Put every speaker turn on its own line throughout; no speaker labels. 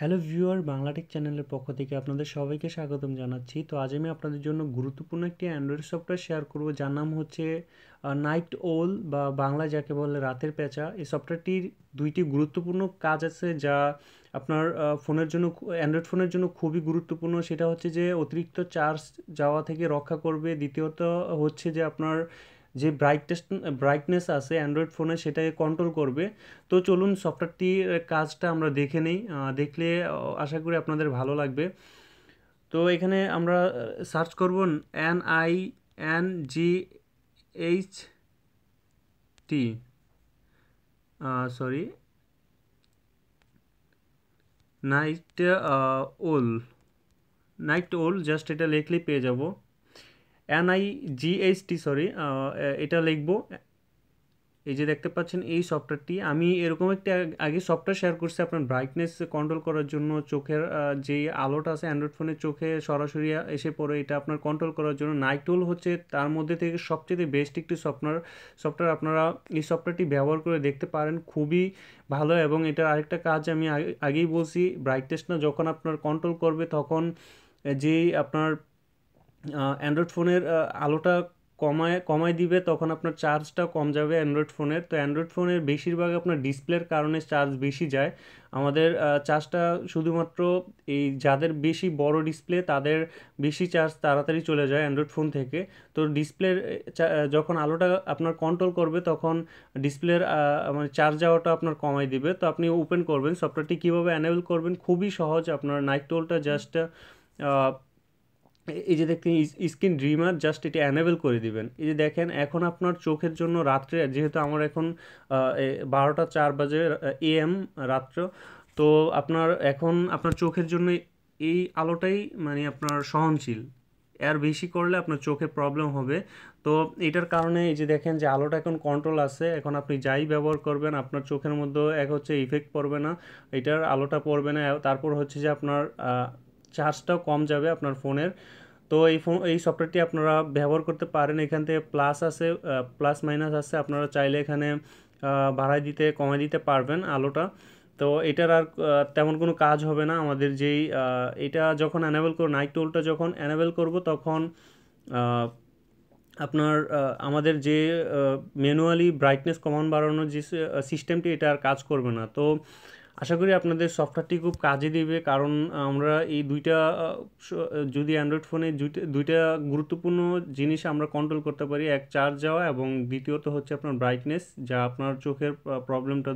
hello viewer Bangla Tech চ্যানেলের পক্ষ থেকে আপনাদের সবাইকে স্বাগতম জানাচ্ছি তো আজ আমি আপনাদের জন্য গুরুত্বপূর্ণ একটি অ্যান্ড্রয়েড সফটওয়্যার শেয়ার করব যার নাম হচ্ছে নাইট ওল বা বাংলা যাকে বলে রাতের পেঁচা এই সফটওয়্যারটির দুইটি গুরুত্বপূর্ণ কাজ আছে যা আপনার ফোনের জন্য অ্যান্ড্রয়েড ফোনের জন্য খুবই গুরুত্বপূর্ণ সেটা হচ্ছে যে অতিরিক্ত চার্জ যাওয়া থেকে রক্ষা করবে দ্বিতীয়ত হচ্ছে যে আপনার যে ব্রাইটনেস ব্রাইটনেস আছে অ্যান্ড্রয়েড ফোনে সেটাকে কন্ট্রোল করবে তো চলুন সফটওয়্যারটির কাজটা আমরা দেখে নিই দেখলে আশা করি আপনাদের ভালো লাগবে তো এখানে আমরা সার্চ করব N I N G H T sorry night owl night owl just এটা লেখলেই পেয়ে যাব জিএইচটি সরি এটা লিখব এই যে দেখতে পাচ্ছেন এই সফটওয়্যারটি আমি এরকম একটি আগে সফটওয়্যার শেয়ার করছি আপনার ব্রাইটনেস কন্ট্রোল করার জন্য চোখের যে আলোটা আছে অ্যান্ড্রয়েড ফোনের চোখে সরাসরি এসে পড়ে এটা আপনার কন্ট্রোল করার জন্য নাইটুল হচ্ছে তার মধ্যে থেকে সবচেয়ে বেস্ট একটি সফটওয়্যার সফটওয়্যার আপনারা এই সফটওয়্যারটি ব্যবহার করে দেখতে পারেন খুবই ভালো এবং এটার আরেকটা কাজ আমি আগেই বলছি ব্রাইটনেস না যখন আপনার কন্ট্রোল করবে তখন যে আপনার অ্যান্ড্রয়েড ফোনের আলোটা কমায় কমায় দিবে তখন আপনার চার্জটা কম যাবে অ্যান্ড্রয়েড ফোনের তো অ্যান্ড্রয়েড ফোনের বেশিরভাগ আপনার ডিসপ্লের কারণে চার্জ বেশি যায় আমাদের চার্জটা শুধুমাত্র এই যাদের বেশি বড় ডিসপ্লে তাদের বেশি চার্জ তাড়াতাড়ি চলে যায় অ্যান্ড্রয়েড ফোন থেকে তো ডিসপ্লের যখন আলোটা আপনার কন্ট্রোল করবে তখন ডিসপ্লের মানে চার্জ যাওয়াটা আপনার কমাই দিবে তো আপনি ওপেন করবেন সফটওয়্যারটি কীভাবে অ্যানেবল করবেন খুবই সহজ আপনার টোলটা জাস্ট এই যে দেখতে স্ক্রিন ড্রিমার জাস্ট এটি অ্যানেবেল করে দিবেন এই যে দেখেন এখন আপনার চোখের জন্য রাত্রে যেহেতু আমার এখন বারোটা চার বাজে এএম রাত্র তো আপনার এখন আপনার চোখের জন্য এই আলোটাই মানে আপনার সহনশীল এর বেশি করলে আপনার চোখে প্রবলেম হবে তো এটার কারণে এই যে দেখেন যে আলোটা এখন কন্ট্রোল আছে এখন আপনি যাই ব্যবহার করবেন আপনার চোখের মধ্যে এক হচ্ছে ইফেক্ট পড়বে না এটার আলোটা পড়বে না তারপর হচ্ছে যে আপনার চার্জটাও কম যাবে আপনার ফোনের তো এই ফোন এই সফটওয়্যারটি আপনারা ব্যবহার করতে পারেন এখান থেকে প্লাস আছে প্লাস মাইনাস আছে আপনারা চাইলে এখানে বাড়াই দিতে কমাই দিতে পারবেন আলোটা তো এটার আর তেমন কোনো কাজ হবে না আমাদের যেই এটা যখন অ্যানাবেল করব নাইট টোলটা যখন অ্যানাবেল করব তখন আপনার আমাদের যে ম্যানুয়ালি ব্রাইটনেস কমান বাড়ানোর যে সিস্টেমটি এটা আর কাজ করবে না তো আশা করি আপনাদের সফটওয়্যারটি খুব কাজে দিবে কারণ আমরা এই দুইটা যদি অ্যান্ড্রয়েড ফোনে দুইটা গুরুত্বপূর্ণ জিনিস আমরা কন্ট্রোল করতে পারি এক চার্জ যাওয়া এবং দ্বিতীয়ত হচ্ছে আপনার ব্রাইটনেস যা আপনার চোখের প্রবলেমটা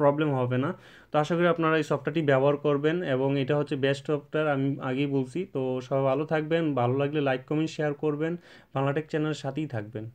প্রবলেম হবে না তো আশা করি আপনারা এই সফটওয়্যারটি ব্যবহার করবেন এবং এটা হচ্ছে বেস্ট সফটওয়্যার আমি আগেই বলছি তো সবাই ভালো থাকবেন ভালো লাগলে লাইক কমেন্ট শেয়ার করবেন বাংলাটেক চ্যানেলের সাথেই থাকবেন